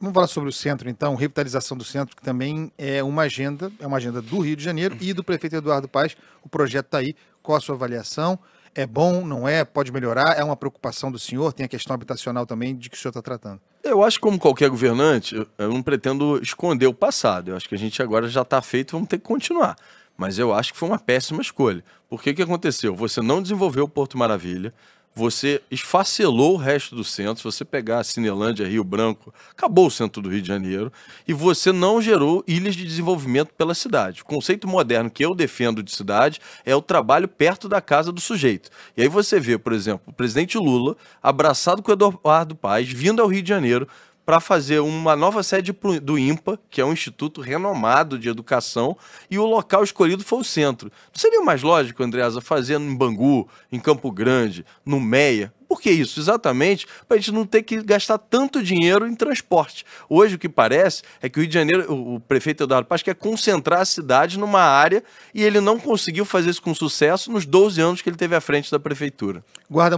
Vamos falar sobre o centro, então, revitalização do centro, que também é uma agenda, é uma agenda do Rio de Janeiro e do prefeito Eduardo Paes. O projeto está aí. Qual a sua avaliação? É bom, não é? Pode melhorar? É uma preocupação do senhor? Tem a questão habitacional também de que o senhor está tratando. Eu acho que, como qualquer governante, eu não pretendo esconder o passado. Eu acho que a gente agora já está feito, vamos ter que continuar. Mas eu acho que foi uma péssima escolha. Por que que aconteceu? Você não desenvolveu o Porto Maravilha, você esfacelou o resto do centro. Se você pegar a Cinelândia, Rio Branco, acabou o centro do Rio de Janeiro e você não gerou ilhas de desenvolvimento pela cidade. O conceito moderno que eu defendo de cidade é o trabalho perto da casa do sujeito. E aí você vê, por exemplo, o presidente Lula abraçado com o Eduardo Paes, vindo ao Rio de Janeiro, para fazer uma nova sede do IMPA, que é um instituto renomado de educação, e o local escolhido foi o centro. Não seria mais lógico, Andreasa, fazer em Bangu, em Campo Grande, no Meia? Por que isso? Exatamente para a gente não ter que gastar tanto dinheiro em transporte. Hoje o que parece é que o Rio de Janeiro, o prefeito Eduardo Paz quer concentrar a cidade numa área e ele não conseguiu fazer isso com sucesso nos 12 anos que ele teve à frente da prefeitura. Guarda